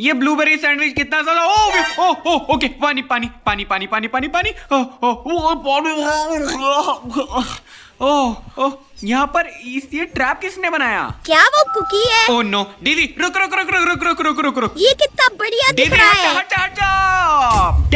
ये blueberry sandwich कितना ज्यादा ओ ओ ओ ओके पानी पानी पानी पानी पानी पानी पानी ओ ओ ओ पानी ओह ओह यहाँ पर इस ये ट्रैप किसने बनाया क्या वो कुकी है ओह नो दीदी रुक रुक रुक रुक रुक रुक रुक रुक रुक ये कितना बढ़िया दिख रहा है हट हट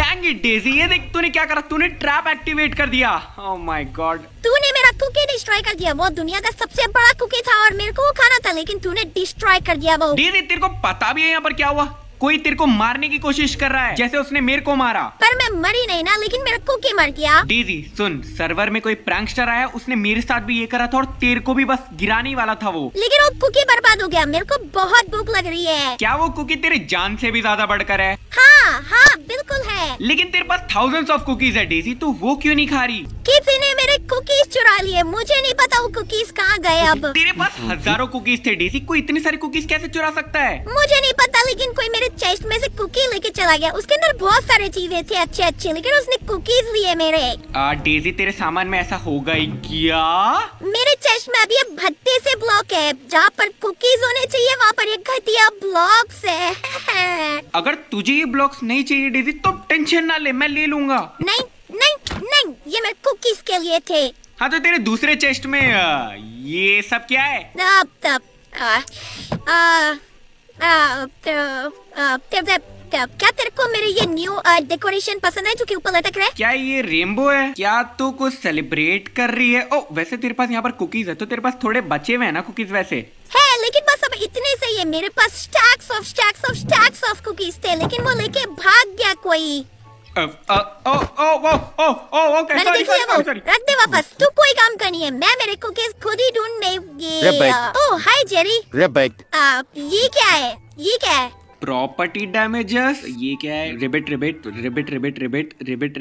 डैंग इट डेजी ये देख तूने क्या करा तूने ट्रैप एक्टिवेट कर दिया ओह माय गॉड तूने मेरा कुकी डिस्ट्रॉय कर दिया वो दुनिया का सबसे बड़ा कुकी था और मेरे को वो खाना था लेकिन तूने डिस्ट्रॉय कर दिया वो दीदी तेरे को पता भी है यहाँ पर क्या हुआ कोई तेरे को मारने की कोशिश कर रहा है जैसे उसने मेरे को मारा पर मैं मरी नहीं ना लेकिन मेरा कुकी मर गया दीदी सुन सर्वर में कोई प्रैंकस्टर आया उसने मेरे साथ भी ये करा था और तेरे को भी बस गिराने वाला था वो लेकिन वो कुकी बर्बाद हो गया मेरे को बहुत भूख लग रही है क्या वो कुकी तेरे जान से भी ज्यादा बढ़कर है हाँ हाँ बिल्कुल है लेकिन तेरे पास थाउजेंड ऑफ कुकीज है डेजी तू वो क्यों नहीं खा रही किसी ने मेरे कुकीज चुरा लिए मुझे नहीं पता वो कुकीज कहाँ गए अब तेरे पास हजारों कुकीज थे डेजी कोई इतनी सारी कुकीज कैसे चुरा सकता है मुझे नहीं पता लेकिन कोई चेस्ट में से कुकी लेके चला गया उसके अंदर बहुत सारे चीजें थी अच्छी अच्छी लेकिन उसने कुकीज लिए मेरे आ, डेजी तेरे सामान में ऐसा होगा ही क्या मेरे चेस्ट में अभी भत्ते से ब्लॉक है जहाँ पर कुकीज होने चाहिए वहाँ पर एक घटिया ब्लॉक्स है अगर तुझे ये ब्लॉक्स नहीं चाहिए डेजी तो टेंशन ना ले मैं ले लूंगा नहीं नहीं नहीं ये मेरे कुकीज के लिए थे हाँ तो तेरे दूसरे चेस्ट में ये सब क्या है तब तब आ, आ, तो, तो, तो, क्या तेरे को मेरे ये न्यू डेकोरेशन पसंद है जो कि ऊपर लटक रहा है क्या ये रेनबो है क्या तू कुछ सेलिब्रेट कर रही है ओ वैसे तेरे पास यहाँ पर कुकीज है तो तेरे पास थोड़े बचे हुए हैं ना कुकीज वैसे है लेकिन बस अब इतने से ये मेरे पास stacks of stacks of stacks of cookies थे लेकिन वो लेके भाग गया कोई मैंने देख रख दे वापस तू कोई काम करनी है मैं मेरे कुकीज खुद ही ढूंढ ले ये हाय जेरी ये क्या है ये क्या है प्रॉपर्टी डैमेजेस ये क्या है रिबिट रिबिट रिबिट रिबिट रिबिट रिबिट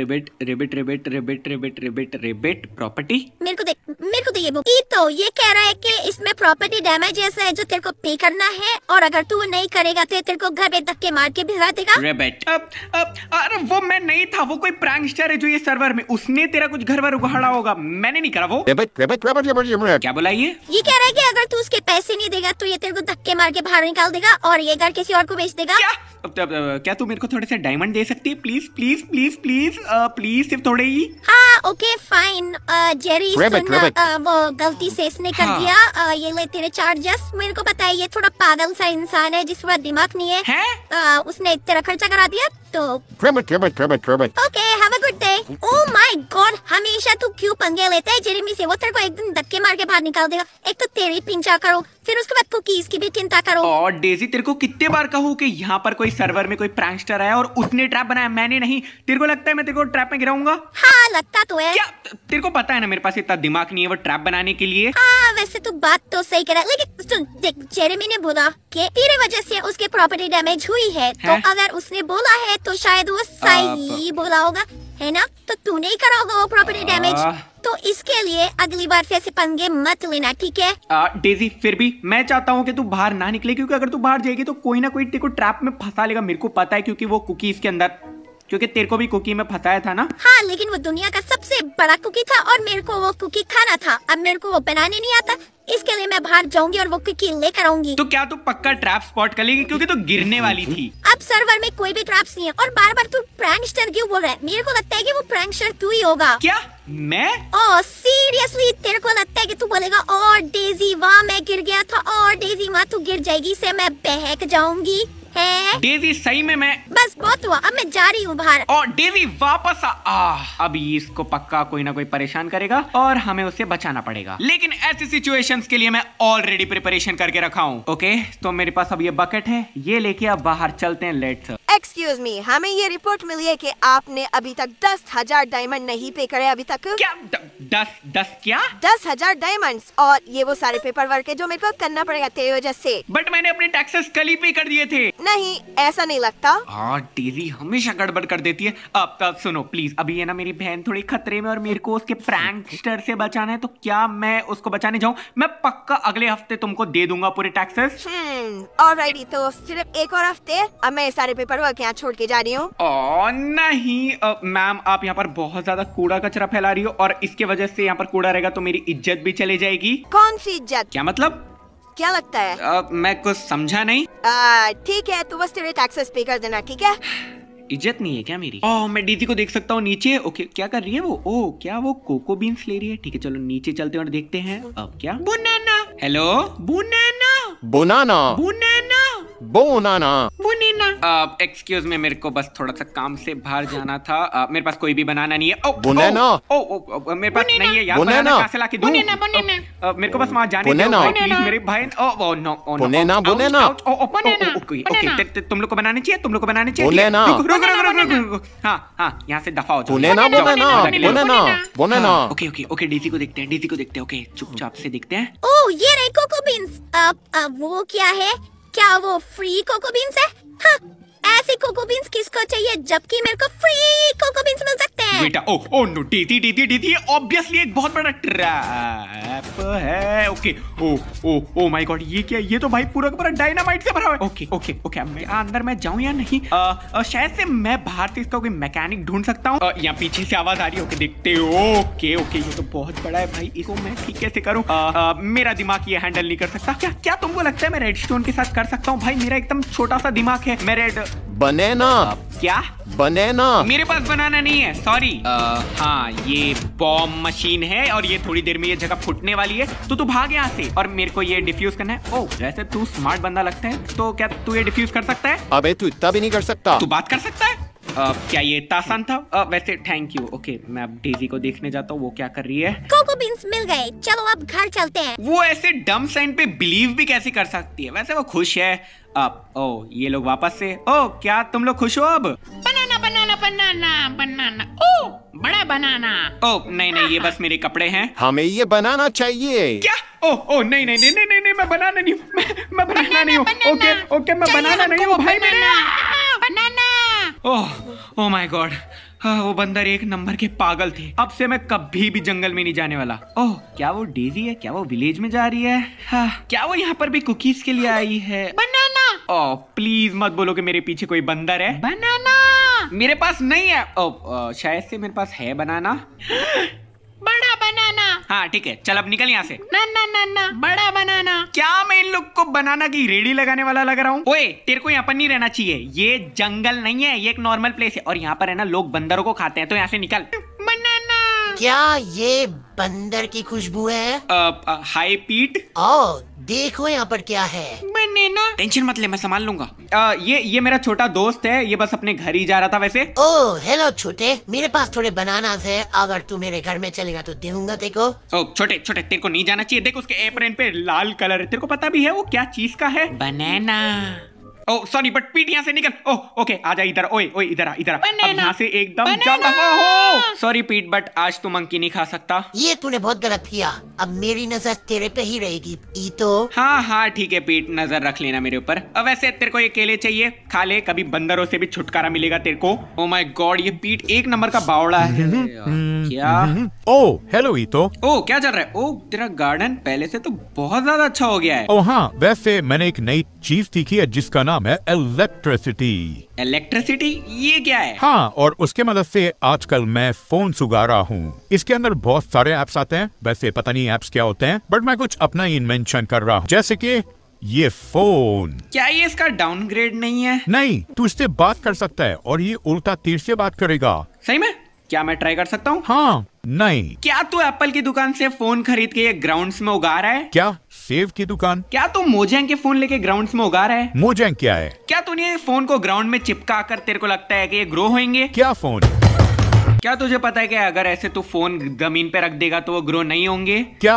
रिबिट रिबिट रिबिट रिबिट रिबिट रिबिट रिबिट प्रॉपर्टी मेरे को देख मेरे को तो ये बुक तो ये कह रहा है कि इसमें प्रॉपर्टी डैमेजेस है जो तेरे को पे करना है और अगर तू नहीं करेगा तो तेरे को घर पे धक्के मार के भिजवा देगा रिबिट अब अब अरे वो मैं नहीं था वो कोई प्रैंकस्टर है जो ये सर्वर में उसने तेरा कुछ घर पर उगाड़ा होगा मैंने नहीं करा वो रिबिट रिबिट रिबिट रिबिट क्या बोला ये ये कह रहा है कि अगर तू उसके पैसे नहीं देगा तो ये तेरे को धक्के मार के बाहर निकाल देगा और ये घर किसी और को बेच कुछ देगा क्या अब तब, तब, क्या तू मेरे को थोड़े से डायमंड दे सकती है please please please please please सिर्फ थोड़े ही हाँ ओके फाइन जेरी वो गलती से इसने कर हाँ। दिया ये ले तेरे चार्जेस मेरे को पता है ये थोड़ा पागल सा इंसान है जिसका दिमाग नहीं है, है? आ, उसने तेरा खर्चा करा दिया तो क्रिमिट क्रिमिट क्रिमिट क्रिमिट okay have a good day oh my god हमेशा तू क्यों पंगे लेता है जेरेमी से वो तेरे को एक दिन धक्के मार के बाहर निकाल देगा एक तो तेरी पिंचा करो फिर उसके बाद कुकीज की भी चिंता करो और डेजी तेरे को कितने बार कहूं कि यहां पर कोई सर्वर में कोई प्रैंकस्टर आया और उसने ट्रैप बनाया मैंने नहीं तेरे को लगता है मैं तेरे को ट्रैप में गिराऊंगा हां लगता तो है क्या तेरे को पता है ना मेरे पास इतना दिमाग नहीं है वो ट्रैप बनाने के लिए हां वैसे तो बात तो सही कह रहा है लेकिन सुन देख जेरेमी ने बोला कि तेरे वजह से उसके प्रॉपर्टी डैमेज हुई है तो अगर उसने बोला है तो शायद वो सही बोला होगा है ना तो तूने ही करा होगा वो प्रॉपर्टी डैमेज तो इसके लिए अगली बार से ऐसे पंगे मत लेना ठीक है आ, डेजी फिर भी मैं चाहता हूँ कि तू बाहर ना निकले क्योंकि अगर तू बाहर जाएगी तो कोई ना कोई ट्रैप में फंसा लेगा मेरे को पता है क्योंकि वो कुकीज के अंदर क्योंकि तेरे को भी कुकी में फंसाया था ना हाँ लेकिन वो दुनिया का सबसे बड़ा कुकी था और मेरे को वो कुकी खाना था अब मेरे को वो बनाने नहीं आता इसके लिए मैं बाहर जाऊंगी और वो कुकी लेकर आऊंगी तो क्या तू तो पक्का ट्रैप स्पॉट कर लेगी क्योंकि तू तो गिरने वाली थी अब सर्वर में कोई भी ट्रैप्स नहीं है और बार बार तू प्रैंकस्टर क्यों बोल रहा है मेरे को लगता है कि वो प्रैंकस्टर तू ही होगा क्या मैं ओ oh, सीरियसली तेरे को लगता है कि तू बोलेगा और oh, डेजी वाह मैं गिर गया था और डेजी वहाँ तू गिर जाएगी से मैं बहक जाऊंगी डेजी सही में मैं बस बहुत हुआ अब मैं जा रही हूँ बाहर और डेजी वापस आ, आ अब इसको पक्का कोई ना कोई परेशान करेगा और हमें उसे बचाना पड़ेगा लेकिन ऐसी सिचुएशंस के लिए मैं ऑलरेडी प्रिपरेशन करके रखा हूँ ओके तो मेरे पास अब ये बकेट है ये लेके अब बाहर चलते हैं लेट्स एक्सक्यूज मी हमें ये रिपोर्ट मिली है कि आपने अभी तक दस हजार डायमंड नहीं पे करे अभी तक क्या द, दस दस क्या दस हजार डायमंड और ये वो सारे पेपर वर्क है जो मेरे को करना पड़ेगा वजह से बट मैंने अपने टैक्सेस कल ही पे कर दिए थे नहीं ऐसा नहीं लगता हाँ डेजी हमेशा गड़बड़ कर देती है अब तक सुनो प्लीज अभी है ना मेरी बहन थोड़ी खतरे में और मेरे को उसके प्रैंकस्टर से बचाना है तो क्या मैं उसको बचाने जाऊँ मैं पक्का अगले हफ्ते तुमको दे दूंगा पूरे टैक्सेस हम्म, और तो सिर्फ एक और हफ्ते अब मैं सारे पेपर वर्क यहाँ छोड़ के जा रही हूँ नहीं मैम आप यहाँ पर बहुत ज्यादा कूड़ा कचरा फैला रही हो और इसके वजह से यहाँ पर कूड़ा रहेगा तो मेरी इज्जत भी चली जाएगी कौन सी इज्जत क्या मतलब क्या लगता है आ, मैं कुछ समझा नहीं ठीक है तू तो बस तेरे टैक्सेस पे कर देना ठीक है इज्जत नहीं है क्या मेरी ओह मैं डीजी को देख सकता हूँ नीचे ओके क्या कर रही है वो ओ क्या वो कोको बीन्स ले रही है ठीक है चलो नीचे चलते हैं और देखते हैं अब क्या बुनाना हेलो बुनाना बुनाना बुनाना बुनाना बुनाना एक्सक्यूज में मेरे को बस थोड़ा सा काम से बाहर जाना था आ, मेरे पास कोई भी बनाना नहीं है ओ, बुनेना ओ, ओ, ओ, ओ, मेरे पास नहीं है यार कहां से लाके दूं बुनेना बुनेना मेरे को बस वहां जाने दो प्लीज मेरे भाई ओ ओ नो ओ बुनेना बुनेना ओ ओ बुनेना ओके तुम लोग को बनाना चाहिए तुम लोग को बनाना चाहिए बुनेना हां हां यहां से दफा हो जाओ बुनेना बुनेना बुनेना बुनेना ओके ओके ओके डीसी को देखते हैं डीसी को देखते हैं ओके चुपचाप से देखते हैं ये रे कोको बीन्स अब अब वो क्या है क्या वो फ्री कोको बीन्स है はっ ऐसे कोको बीन्स किसको चाहिए जबकि मेरे को फ्री कोको बीन्स मिल सकते हैं बेटा ओ ओ नो डीटी डीटी डीटी ऑब्वियसली एक बहुत बड़ा ट्रैप है okay oh oh oh my god ये क्या ये तो भाई पूरा का पूरा डायनामाइट से भरा हुआ है ओके ओके ओके अंदर मैं जाऊं या नहीं शायद से मैं बाहर से इसका कोई मैकेनिक ढूंढ सकता हूँ यहाँ पीछे से आवाज आ रही है ओके देखते हो ओके ओके ये तो बहुत बड़ा है भाई इसको मैं ठीक कैसे करूँ मेरा दिमाग ये हैंडल नहीं कर सकता क्या क्या तुमको लगता है मैं रेडस्टोन के साथ कर सकता हूँ भाई मेरा एकदम छोटा सा दिमाग है मैं रेड बनेना क्या बनेना मेरे पास बनाना नहीं है सॉरी uh, हाँ ये बॉम्ब मशीन है और ये थोड़ी देर में ये जगह फुटने वाली है तो तू भाग यहाँ से और मेरे को ये डिफ्यूज करना है ओ जैसे तू स्मार्ट बंदा लगता है तो क्या तू ये डिफ्यूज कर सकता है अबे तू इतना भी नहीं कर सकता तू बात कर सकता है आ, uh, क्या ये तासान था आ, uh, वैसे थैंक यू ओके मैं अब डेजी को देखने जाता हूँ वो क्या कर रही है कोको बीन्स मिल गए चलो अब घर चलते हैं वो ऐसे डम साइन पे बिलीव भी कैसे कर सकती है वैसे वो खुश है अब uh, ओ oh, ये लोग वापस से ओ oh, क्या तुम लोग खुश हो अब बनाना बनाना बनाना बनाना ओ बड़ा बनाना ओ oh, नहीं नहीं ये बस मेरे कपड़े हैं हमें ये बनाना चाहिए क्या ओ ओ नहीं नहीं नहीं नहीं नहीं मैं बनाना नहीं हूँ मैं, मैं बनाना, बनाना नहीं हूँ ओके ओके मैं बनाना नहीं हूँ भाई मेरे ओह ओह माय गॉड वो बंदर एक नंबर के पागल थे अब से मैं कभी भी जंगल में नहीं जाने वाला ओह क्या वो डेजी है क्या वो विलेज में जा रही है हाँ, क्या वो यहाँ पर भी कुकीज के लिए आई है बनाना ओह प्लीज मत बोलो कि मेरे पीछे कोई बंदर है बनाना मेरे पास नहीं है ओ, ओ शायद से मेरे पास है बनाना बड़ा बनाना हाँ ठीक है चल अब निकल यहाँ से ना ना बड़ा बनाना क्या मैं इन लोग को बनाना की रेडी लगाने वाला लग रहा हूँ ओए तेरे को यहाँ पर नहीं रहना चाहिए ये जंगल नहीं है ये एक नॉर्मल प्लेस है और यहाँ पर है ना लोग बंदरों को खाते हैं तो यहाँ से निकल बनाना क्या ये बंदर की खुशबू है हाई पीट ओ देखो यहाँ पर क्या है मैंने ना टेंशन मत ले मैं संभाल लूंगा आ, ये ये मेरा छोटा दोस्त है ये बस अपने घर ही जा रहा था वैसे ओ हेलो छोटे मेरे पास थोड़े बनाना है अगर तू मेरे घर में चलेगा तो देगा देखो ओ छोटे छोटे तेरे को नहीं जाना चाहिए देखो उसके एप्रेन पे लाल कलर है तेरे को पता भी है वो क्या चीज का है बनाना ओ सॉरी बट पीट यहाँ से निकल ओ oh, ओके आ जा इधर ओए ओए इधर आ इधर अब यहाँ से एकदम हो सॉरी पीट बट आज तू मंकी नहीं खा सकता ये तूने बहुत गलत किया अब मेरी नजर तेरे पे ही रहेगी ई तो हाँ हाँ ठीक है पीट नजर रख लेना मेरे ऊपर अब वैसे तेरे को ये केले चाहिए खा ले कभी बंदरों से भी छुटकारा मिलेगा तेरे को ओ माई गॉड ये पीट एक नंबर का बावड़ा है क्या ओ हेलो ईतो ओ क्या चल रहा है ओ तेरा गार्डन पहले से तो बहुत ज्यादा अच्छा हो गया है ओ हाँ वैसे मैंने एक नई चीज सीखी है जिसका नाम है इलेक्ट्रिसिटी इलेक्ट्रिसिटी ये क्या है हाँ और उसके मदद से आजकल मैं फोन सुगा रहा हूँ इसके अंदर बहुत सारे ऐप्स आते हैं वैसे पता नहीं ऐप्स क्या होते हैं बट मैं कुछ अपना ही इन्वेंशन कर रहा हूँ जैसे की ये फोन क्या ये इसका डाउनग्रेड नहीं है नहीं तू इससे बात कर सकता है और ये उल्टा तीर से बात करेगा सही में क्या मैं ट्राई कर सकता हूँ हाँ नहीं क्या तू एप्पल की दुकान से फोन खरीद के ये ग्राउंड्स में उगा रहा है क्या सेव की दुकान क्या तू मोजेंग के फोन लेके ग्राउंड्स में उगा रहा है मोजेंग क्या है क्या तूने फोन को ग्राउंड में चिपका कर तेरे को लगता है कि ये ग्रो होंगे क्या फोन क्या तुझे पता है कि अगर ऐसे तू फोन जमीन पे रख देगा तो वो ग्रो नहीं होंगे क्या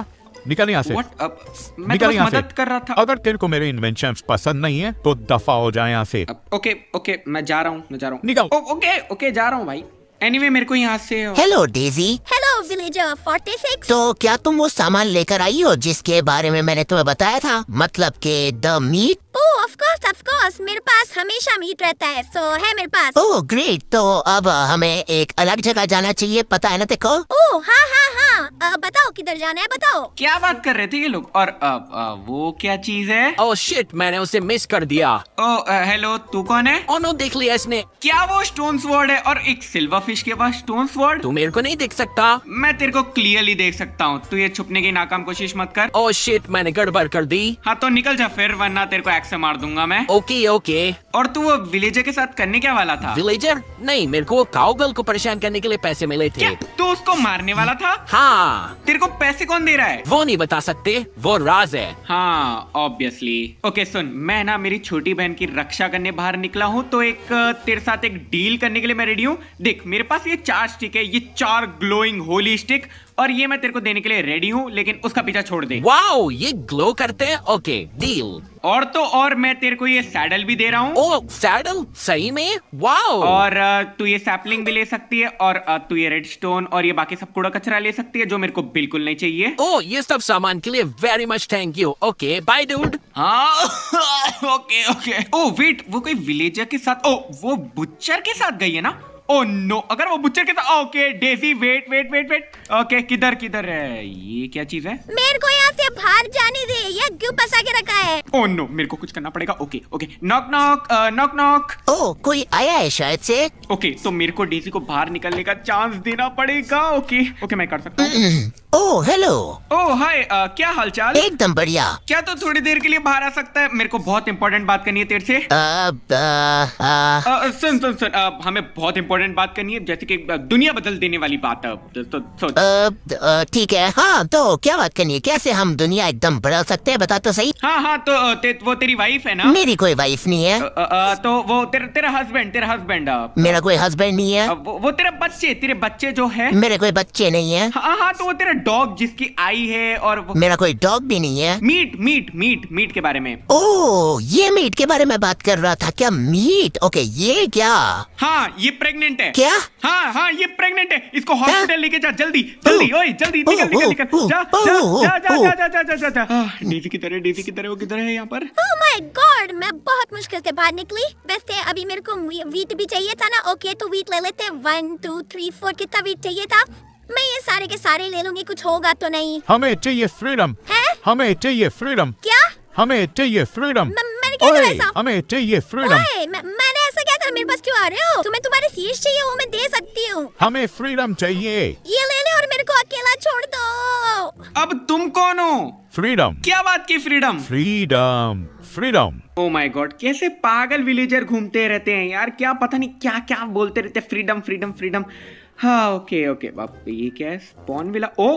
निकल यहाँ से निकल यहाँ मदद कर रहा था अगर तेरे को मेरे इन्वेंशन पसंद नहीं है तो दफा हो जाए यहाँ से ओके ओके मैं जा रहा हूँ मैं जा रहा हूँ निकल ओके ओके जा रहा हूँ भाई एनीवे anyway, मेरे को यहाँ से हेलो डेजी हेलो विलेजर 46 तो क्या तुम वो सामान लेकर आई हो जिसके बारे में मैंने तुम्हें बताया था मतलब के the meat oh of course of course मेरे पास हमेशा मीट रहता है सो है मेरे पास ओह oh, ग्रेट तो अब हमें एक अलग जगह जाना चाहिए पता है ना देखो ओह oh, हाँ हाँ हाँ बताओ किधर जाना है बताओ क्या बात कर रहे थे ये लोग और वो क्या चीज है ओह oh, शिट मैंने उसे मिस कर दिया ओह हेलो तू कौन है ओह नो देख लिया इसने क्या वो स्टोन स्वॉर्ड है और एक सिल्वर फिश के पास स्टोन स्वॉर्ड तू मेरे को नहीं देख सकता मैं तेरे को क्लियरली देख सकता हूँ तू ये छुपने की नाकाम कोशिश मत कर ओह शिट मैंने गड़बड़ कर दी हाँ तो निकल जा फिर वरना तेरे को बैक से मार दूंगा मैं ओके ओके और तू वो विलेजर के साथ करने क्या वाला था विलेजर नहीं मेरे को काउगल को परेशान करने के लिए पैसे मिले थे क्या? तो उसको मारने वाला था हाँ तेरे को पैसे कौन दे रहा है वो नहीं बता सकते वो राज है हाँ ऑब्वियसली ओके सुन मैं ना मेरी छोटी बहन की रक्षा करने बाहर निकला हूँ तो एक तेरे साथ एक डील करने के लिए मैं रेडी हूँ देख मेरे पास ये चार स्टिक है ये चार ग्लोइंग होली स्टिक और ये मैं तेरे को देने के लिए रेडी हूँ लेकिन उसका पीछा छोड़ दे वाओ ये ग्लो करते हैं ओके डील और तो और मैं तेरे को ये सैडल भी दे रहा हूँ ओ oh, सैडल सही में वाओ और तू ये सैपलिंग भी ले सकती है और तू ये रेड स्टोन और ये बाकी सब कूड़ा कचरा ले सकती है जो मेरे को बिल्कुल नहीं चाहिए ओ oh, ये सब सामान के लिए very much thank you okay bye dude okay okay oh wait वो कोई विलेजर के साथ ओ oh, वो बुच्चर के साथ गई है ना ओ oh, नो अगर वो बुच्चर के साथ okay Daisy wait wait wait wait okay किधर किधर है ये क्या चीज है मेरे को यहाँ से बाहर जाने दे ये क्यों फंसा के रखा है ओ oh, नो मेरे को कुछ करना पड़ेगा okay okay knock knock knock knock oh कोई आया है शायद से ओके तो मेरे को डेजी को बाहर निकलने का चांस देना पड़ेगा ओके ओके मैं कर सकता हूँ ओह हेलो ओह हाय क्या हालचाल एकदम बढ़िया क्या तो थोड़ी देर के लिए बाहर आ सकता है मेरे को बहुत इम्पोर्टेंट बात करनी है तेरे से सुन सुन सुन हमें बहुत इम्पोर्टेंट बात करनी है जैसे कि दुनिया बदल देने वाली बात है तो, तो, तो ठीक है हाँ तो क्या बात करनी है कैसे हम दुनिया एकदम बदल सकते हैं बता तो सही हाँ हाँ तो वो तेरी वाइफ है ना मेरी कोई वाइफ नहीं है तो वो तेरा तेरा हस्बैंड तेरा हस्बैंड मेरा कोई हस्बैंड नहीं है वो तेरा बच्चे तेरे बच्चे जो है मेरे कोई बच्चे नहीं है हाँ हाँ तो वो तेरा डॉग जिसकी आई है और वो... मेरा कोई डॉग भी नहीं है मीट मीट मीट मीट के बारे में ओ ये मीट के बारे में बात कर रहा था क्या मीट ओके ये क्या हाँ ये प्रेग्नेंट है क्या हाँ हाँ ये प्रेग्नेंट है इसको हॉस्पिटल लेके जा जल्दी जल्दी ओए जल्दी निकल निकल निकल जा जा जा जा जा की तरह डेजी की तरह वो किधर है यहाँ पर ओह माय गॉड मैं बहुत मुश्किल से बाहर निकली वैसे अभी मेरे को वीट भी चाहिए था ना ओके तो वीट ले लेते वन टू थ्री फोर कितना वीट चाहिए था मैं ये सारे के सारे ले लूंगी कुछ होगा तो नहीं हमें चाहिए फ्रीडम है हमें चाहिए फ्रीडम क्या हमें चाहिए फ्रीडम मैंने क्या ऐसा हमें चाहिए फ्रीडम मैंने ऐसा क्या था मेरे पास क्यों आ रहे हो तुम्हें तुम्हारे शीश चाहिए वो मैं दे सकती हूँ हमें फ्रीडम चाहिए ये ले ले और मेरे को अकेला छोड़ दो अब तुम कौन हो फ्रीडम क्या बात की freedom freedom freedom oh my god कैसे पागल विलेजर घूमते रहते हैं यार क्या पता नहीं क्या क्या बोलते रहते फ्रीडम फ्रीडम फ्रीडम हाँ ओके ओके बाप ये क्या है स्पॉन विला ओ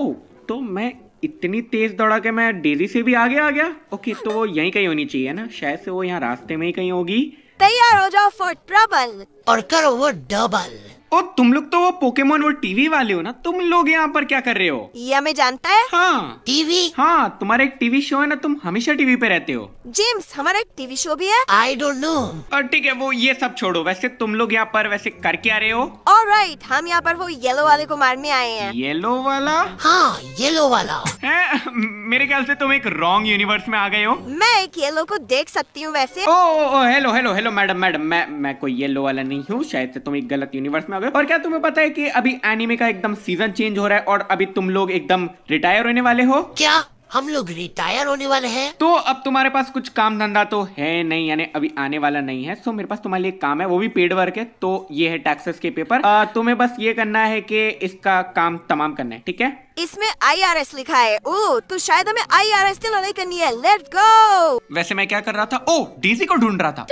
तो मैं इतनी तेज दौड़ा के मैं डेजी से भी आगे आ गया ओके तो वो यहीं कहीं होनी चाहिए ना शायद से वो यहाँ रास्ते में ही कहीं होगी तैयार हो जाओ फॉर ट्रबल और करो वो डबल ओ तुम लोग तो वो पोकेमोन और टीवी वाले हो ना तुम लोग यहाँ पर क्या कर रहे हो ये हमें जानता है हाँ टीवी हाँ तुम्हारा एक टीवी शो है ना तुम हमेशा टीवी पे रहते हो जेम्स हमारा एक टीवी शो भी है आई डोंट नो और ठीक है वो ये सब छोड़ो वैसे तुम लोग यहाँ पर वैसे कर क्या आ रहे हो और राइट हम यहाँ पर वो येलो वाले को मारने आए हैं येलो वाला हाँ येलो वाला है? मेरे ख्याल से तुम एक रॉन्ग यूनिवर्स में आ गए हो मैं एक येलो को देख सकती हूँ वैसे oh, oh, oh hello hello hello madam madam मैं मैं कोई येलो वाला नहीं हूँ शायद से तुम एक गलत यूनिवर्स में आ गए और क्या तुम्हें पता है की अभी एनिमे का एकदम सीजन चेंज हो रहा है और अभी तुम लोग एकदम रिटायर होने वाले हो क्या हम लोग रिटायर होने वाले हैं तो अब तुम्हारे पास कुछ काम धंधा तो है नहीं यानी अभी आने वाला नहीं है सो मेरे पास तुम्हारे लिए काम है वो भी पेड वर्क है तो ये है टैक्सेस के पेपर आ, तुम्हें बस ये करना है कि इसका काम तमाम करना है ठीक है इसमें आईआरएस लिखा है ओ तो शायद हमें आईआरएस से लड़ाई करनी है लेट गो वैसे मैं क्या कर रहा था ओ डीजी को ढूंढ रहा था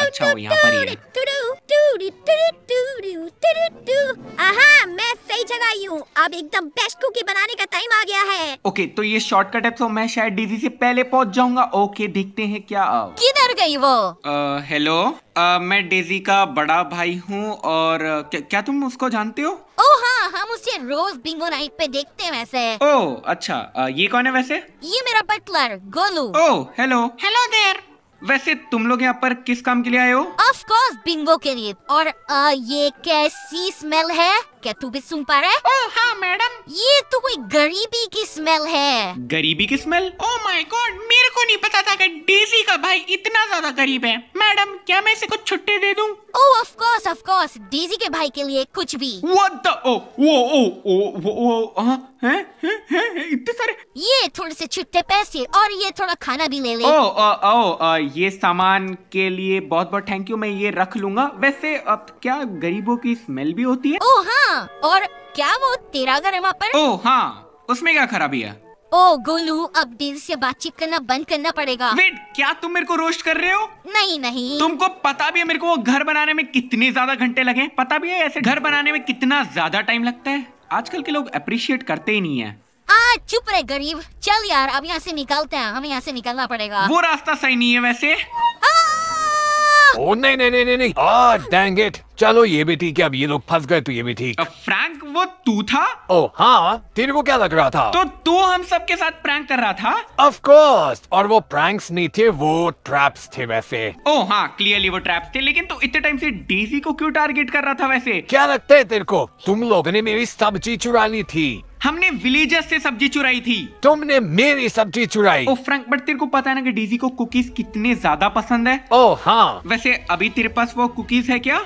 अच्छा मैं सही जगह आई हूँ अब एकदम बेस्ट कुकी बनाने का टाइम आ गया है ओके तो ये शॉर्टकट है तो मैं शायद डीजी से पहले पहुँच जाऊंगा ओके देखते हैं क्या किधर गई वो हेलो मैं डेजी का बड़ा भाई हूँ और क्या तुम उसको जानते हो हम उसे रोज बिंगो नाइट पे देखते हैं वैसे ओ अच्छा आ, ये कौन है वैसे ये मेरा butler Golu oh hello hello there वैसे तुम लोग यहाँ पर किस काम के लिए आए हो ऑफ कोर्स बिंगो के लिए और आ, ये कैसी स्मेल है क्या तू भी सुन पा रहा है ओ oh, हाँ मैडम ये तो कोई गरीबी की स्मेल है गरीबी की स्मेल ओ माय गॉड मेरे को नहीं पता था कि डेजी का भाई इतना ज्यादा गरीब है मैडम क्या मैं इसे कुछ छुट्टी दे दूँ oh of course of course Daisy के भाई के लिए कुछ भी व्हाट द ओ वो ओ ओ वो ओ हां इतने सारे ये थोड़े से छुट्टे पैसे और ये थोड़ा खाना भी ले ले ओ ओ, ओ, ओ ये सामान के लिए बहुत बहुत थैंक यू मैं ये रख लूंगा वैसे अब क्या गरीबों की स्मेल भी होती है ओ oh, हाँ हाँ और क्या वो तेरा वहाँ पर ओ हाँ उसमें क्या खराबी है ओ गोलू अब दिल से बातचीत करना बंद करना पड़ेगा वेट क्या तुम मेरे को रोस्ट कर रहे हो नहीं नहीं तुमको पता भी है मेरे को वो घर बनाने में कितने ज्यादा घंटे लगे पता भी है ऐसे घर बनाने में कितना ज्यादा टाइम लगता है आजकल के लोग अप्रिशिएट करते ही नहीं है आ चुप रहे गरीब चल यार अब यहाँ से निकलते हैं हमें यहाँ से निकलना पड़ेगा वो रास्ता सही नहीं है वैसे आ, ओ नहीं नहीं नहीं नहीं आ डैंग इट चलो ये भी ठीक है अब ये लोग फंस गए तो ये भी ठीक फ्रैंक वो तू था ओ हाँ तेरे को क्या लग रहा था तो तू हम सबके साथ प्रैंक कर रहा था ऑफ कोर्स और वो प्रैंक्स नहीं थे वो ट्रैप्स थे वैसे ओ हाँ क्लियरली वो ट्रैप्स थे लेकिन तू तो इतने टाइम से डेजी को क्यों टारगेट कर रहा था वैसे क्या लगता है तेरे को तुम लोगों ने मेरी सब चीज चुरा ली थी हमने विलेजर्स से सब्जी चुराई थी तुमने मेरी सब्जी चुराई ओ फ्रैंक बट तेरे को पता है ना कि डीजी को कुकीज कितने ज्यादा पसंद है ओ हाँ वैसे अभी तेरे पास वो कुकीज है क्या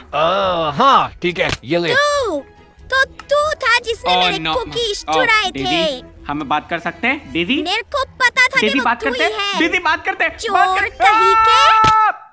हाँ ठीक है ये ले तू तो तू था जिसने ओ, oh, मेरे कुकीज oh, चुराए थे हम बात कर सकते हैं डीजी मेरे को पता था कि वो बात करते डीजी बात करते चोर